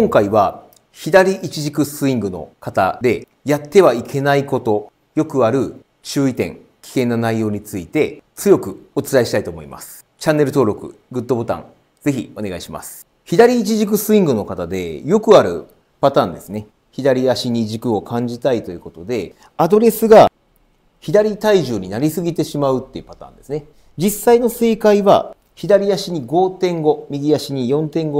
今回は左一軸スイングの方でやってはいけないこと、よくある注意点、危険な内容について強くお伝えしたいと思います。チャンネル登録、グッドボタン、ぜひお願いします。左一軸スイングの方でよくあるパターンですね。左足に軸を感じたいということで、アドレスが左体重になりすぎてしまうっていうパターンですね。実際の正解は、左足に5.5、右足に4.5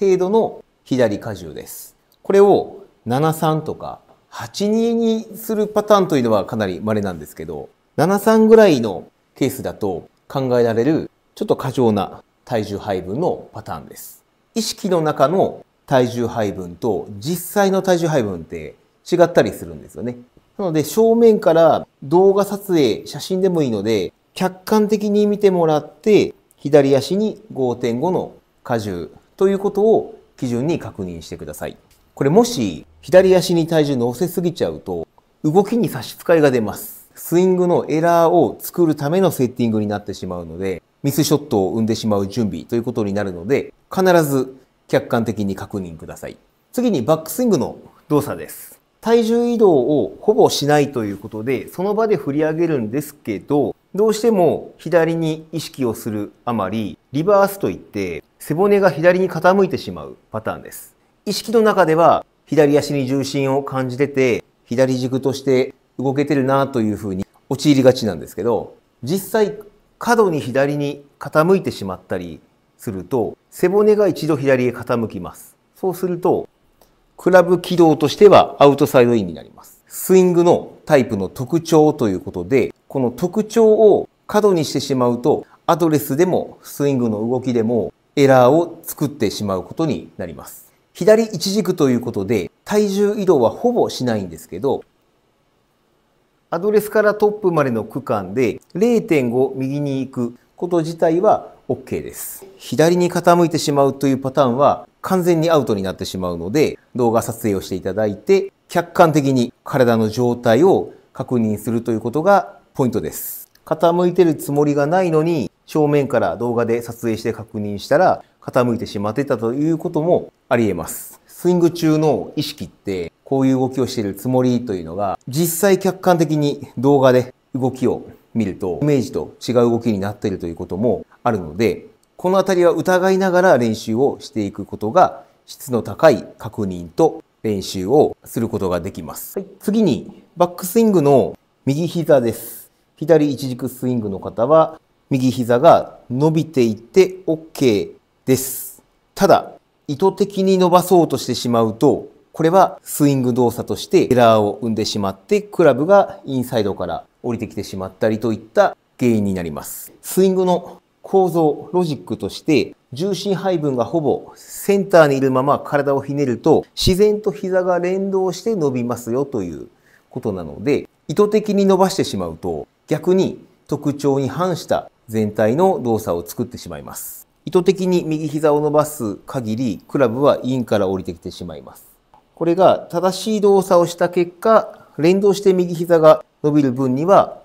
程度の左荷重です。これを73とか82にするパターンというのはかなり稀なんですけど、73ぐらいのケースだと考えられるちょっと過剰な体重配分のパターンです。意識の中の体重配分と実際の体重配分って違ったりするんですよね。なので正面から動画撮影、写真でもいいので客観的に見てもらって左足に5.5の荷重ということを基準に確認してください。これもし左足に体重乗せすぎちゃうと動きに差し支えが出ます。スイングのエラーを作るためのセッティングになってしまうので、ミスショットを生んでしまう準備ということになるので、必ず客観的に確認ください。次にバックスイングの動作です。体重移動をほぼしないということで、その場で振り上げるんですけど、どうしても左に意識をするあまり、リバースといって、背骨が左に傾いてしまうパターンです。意識の中では左足に重心を感じてて、左軸として動けてるなというふうに陥りがちなんですけど、実際過度に左に傾いてしまったりすると、背骨が一度左へ傾きます。そうすると、クラブ軌道としてはアウトサイドインになります。スイングのタイプの特徴ということで、この特徴を過度にしてしまうと、アドレスでもスイングの動きでもエラーを作ってしまうことになります。左一軸ということで体重移動はほぼしないんですけど、アドレスからトップまでの区間で0.5右に行くこと自体は OK です。左に傾いてしまうというパターンは完全にアウトになってしまうので動画撮影をしていただいて客観的に体の状態を確認するということがポイントです。傾いてるつもりがないのに正面から動画で撮影して確認したら傾いてしまってたということもあり得ます。スイング中の意識ってこういう動きをしているつもりというのが実際客観的に動画で動きを見るとイメージと違う動きになっているということもあるのでこの辺りは疑いながら練習をしていくことが質の高い確認と練習をすることができます。はい、次にバックスイングの右膝です。左一軸スイングの方は右膝が伸びていて OK です。ただ、意図的に伸ばそうとしてしまうと、これはスイング動作としてエラーを生んでしまって、クラブがインサイドから降りてきてしまったりといった原因になります。スイングの構造、ロジックとして、重心配分がほぼセンターにいるまま体をひねると、自然と膝が連動して伸びますよということなので、意図的に伸ばしてしまうと、逆に特徴に反した全体の動作を作ってしまいます。意図的に右膝を伸ばす限り、クラブはインから降りてきてしまいます。これが正しい動作をした結果、連動して右膝が伸びる分には、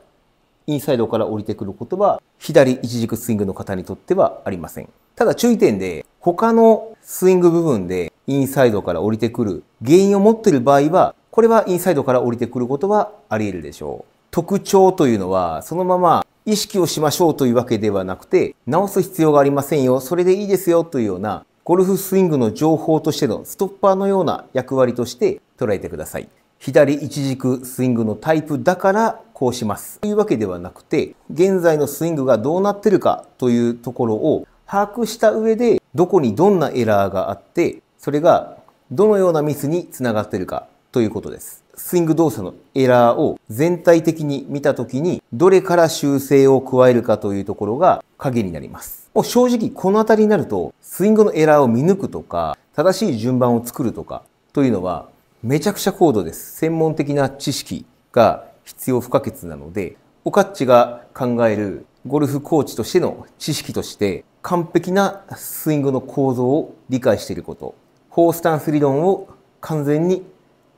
インサイドから降りてくることは、左一軸スイングの方にとってはありません。ただ注意点で、他のスイング部分でインサイドから降りてくる原因を持っている場合は、これはインサイドから降りてくることはあり得るでしょう。特徴というのは、そのまま意識をしましょうというわけではなくて、直す必要がありませんよ、それでいいですよというような、ゴルフスイングの情報としてのストッパーのような役割として捉えてください。左一軸スイングのタイプだからこうしますというわけではなくて、現在のスイングがどうなってるかというところを把握した上で、どこにどんなエラーがあって、それがどのようなミスにつながってるかということです。スイング動作のエラーを全体的に見た時にどれから修正を加えるかというところが鍵になります。もう正直この辺りになるとスイングのエラーを見抜くとか正しい順番を作るとかというのはめちゃくちゃ高度です。専門的な知識が必要不可欠なのでオカッチが考えるゴルフコーチとしての知識として完璧なスイングの構造を理解していること、フォースタンス理論を完全に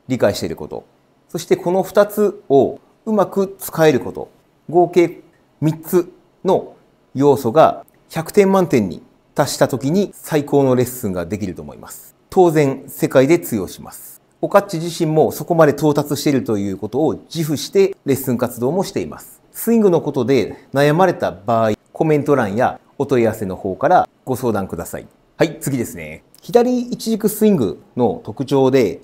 理解していること、そしてこの2つをうまく使えること、合計3つの要素が100点満点に達した時に最高のレッスンができると思います。当然、世界で通用します。オカッチ自身もそこまで到達しているということを自負してレッスン活動もしています。スイングのことで悩まれた場合、コメント欄やお問い合わせの方からご相談ください。はい、次ですね。左一軸スイングの特徴で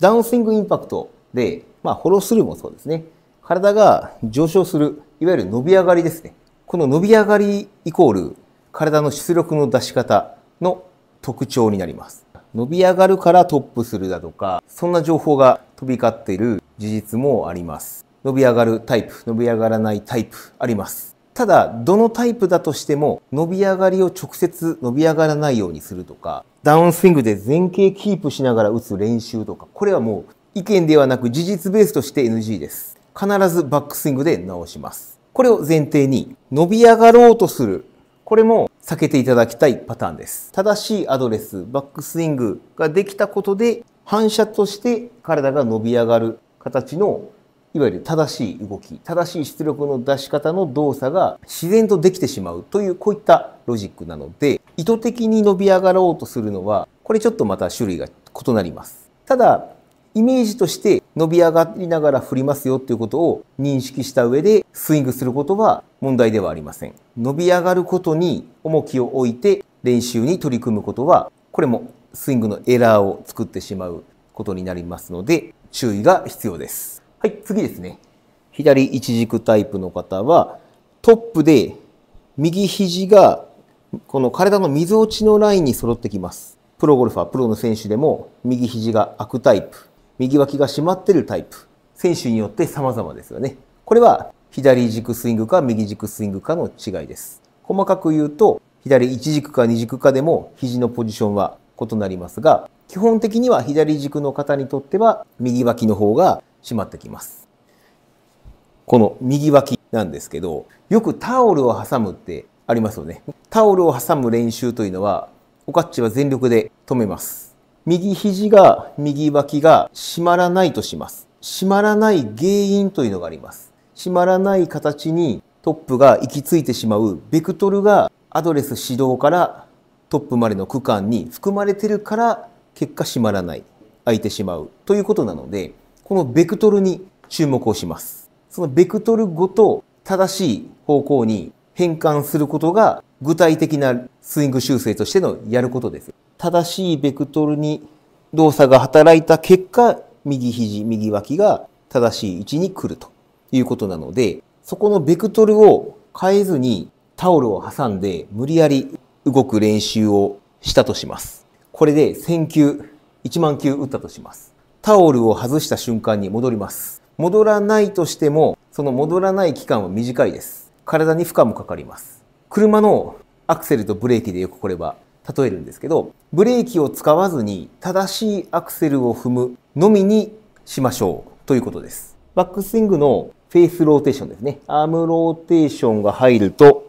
ダウンスイングインパクトで、まあ、フォロースルーもそうですね。体が上昇する、いわゆる伸び上がりですね。この伸び上がりイコール、体の出力の出し方の特徴になります。伸び上がるからトップするだとか、そんな情報が飛び交っている事実もあります。伸び上がるタイプ、伸び上がらないタイプあります。ただ、どのタイプだとしても、伸び上がりを直接伸び上がらないようにするとか、ダウンスイングで前傾キープしながら打つ練習とか、これはもう意見ではなく事実ベースとして NG です。必ずバックスイングで直します。これを前提に、伸び上がろうとする。これも避けていただきたいパターンです。正しいアドレス、バックスイングができたことで、反射として体が伸び上がる形のいわゆる正しい動き、正しい出力の出し方の動作が自然とできてしまうという、こういったロジックなので、意図的に伸び上がろうとするのは、これちょっとまた種類が異なります。ただ、イメージとして伸び上がりながら振りますよということを認識した上でスイングすることは問題ではありません。伸び上がることに重きを置いて練習に取り組むことは、これもスイングのエラーを作ってしまうことになりますので注意が必要です。はい、次ですね。左一軸タイプの方は、トップで右肘がこの体の水落ちのラインに揃ってきます。プロゴルファー、プロの選手でも右肘が開くタイプ、右脇が締まってるタイプ、選手によって様々ですよね。これは左軸スイングか右軸スイングかの違いです。細かく言うと、左一軸か二軸かでも肘のポジションは異なりますが、基本的には左軸の方にとっては右脇の方がしまってきます。この右脇なんですけど、よくタオルを挟むってありますよね。タオルを挟む練習というのは、おかっちは全力で止めます。右肘が、右脇が締まらないとします。締まらない原因というのがあります。締まらない形にトップが行き着いてしまうベクトルがアドレス始動からトップまでの区間に含まれてるから結果閉まらない空いてしまうということなのでこのベクトルに注目をします。そのベクトルごと正しい方向に変換することが具体的なスイング修正としてのやることです。正しいベクトルに動作が働いた結果、右肘、右脇が正しい位置に来るということなので、そこのベクトルを変えずにタオルを挟んで無理やり動く練習をしたとします。これで1000球、1万球打ったとします。タオルを外した瞬間に戻ります。戻らないとしても、その戻らない期間は短いです。体に負荷もかかります。車のアクセルとブレーキでよくこれは例えるんですけど、ブレーキを使わずに正しいアクセルを踏むのみにしましょうということです。バックスイングのフェイスローテーションですね。アームローテーションが入ると、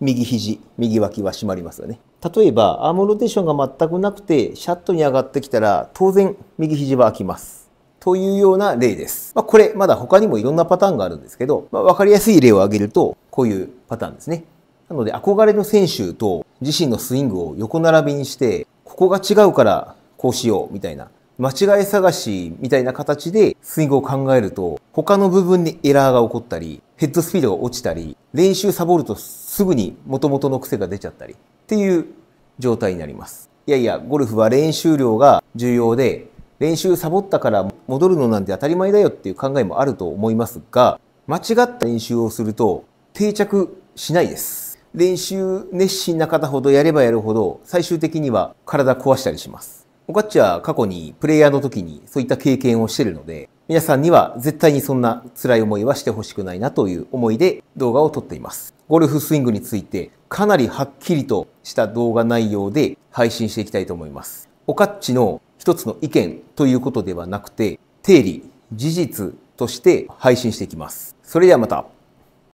右肘、右脇は締まりますよね。例えばアームローテーションが全くなくてシャットに上がってきたら当然右肘は開きます。というような例です。まあ、これまだ他にもいろんなパターンがあるんですけど、まあ、分かりやすい例を挙げるとこういうパターンですね。なので憧れの選手と自身のスイングを横並びにしてここが違うからこうしようみたいな間違い探しみたいな形でスイングを考えると他の部分にエラーが起こったりヘッドスピードが落ちたり、練習サボるとすぐに元々の癖が出ちゃったりっていう状態になります。いやいや、ゴルフは練習量が重要で、練習サボったから戻るのなんて当たり前だよっていう考えもあると思いますが、間違った練習をすると定着しないです。練習熱心な方ほどやればやるほど最終的には体壊したりします。オカッチは過去にプレイヤーの時にそういった経験をしてるので、皆さんには絶対にそんな辛い思いはしてほしくないなという思いで動画を撮っています。ゴルフスイングについてかなりはっきりとした動画内容で配信していきたいと思います。オカッチの一つの意見ということではなくて、定理、事実として配信していきます。それではまた。